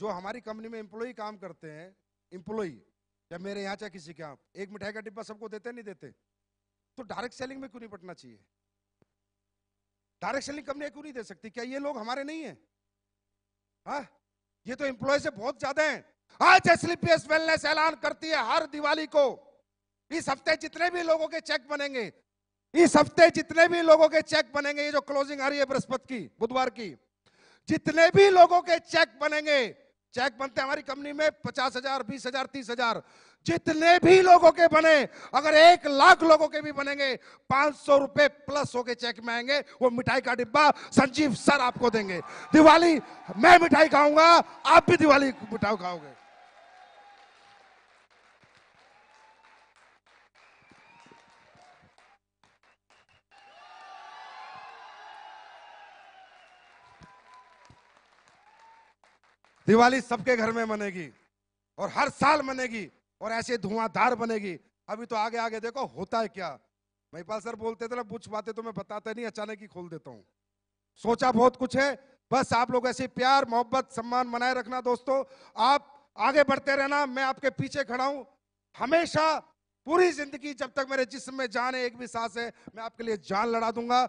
जो हमारी कंपनी में एम्प्लॉय काम करते हैं एम्प्लॉय या मेरे यहाँ चाहे किसी के यहाँ एक मिठाई का डिब्बा सबको देते नहीं देते तो डायरेक्ट सेलिंग में क्यों नहीं पटना चाहिए डायरेक्ट सेलिंग कंपनी क्यों नहीं दे सकती क्या ये लोग हमारे नहीं है हा? ये तो एम्प्लॉय से बहुत ज्यादा है आज एसलीपीएस वेलनेस ऐलान करती है हर दिवाली को इस हफ्ते जितने भी लोगों के चेक बनेंगे इस हफ्ते जितने भी लोगों के चेक बनेंगे ये जो क्लोजिंग आ रही है बृहस्पति की बुधवार की जितने भी लोगों के चेक बनेंगे चेक बनते हमारी कंपनी में पचास हजार बीस हजार तीस हजार जितने भी लोगों के बने अगर एक लाख लोगों के भी बनेंगे पांच सौ रुपए प्लस होके चेक में आएंगे वो मिठाई का डिब्बा संजीव सर आपको देंगे दिवाली मैं मिठाई खाऊंगा आप भी दिवाली मिठाई खाओगे दिवाली सबके घर में मनेगी और हर साल मनेगी और ऐसे धुआंधार बनेगी अभी तो आगे आगे देखो होता है क्या महिपाल सर बोलते थे ना कुछ बातें तो मैं बताता नहीं अचानक ही खोल देता हूँ सोचा बहुत कुछ है बस आप लोग ऐसे प्यार मोहब्बत सम्मान बनाए रखना दोस्तों आप आगे बढ़ते रहना मैं आपके पीछे खड़ा हूं हमेशा पूरी जिंदगी जब तक मेरे जिसम में जान है एक भी सांस है मैं आपके लिए जान लड़ा दूंगा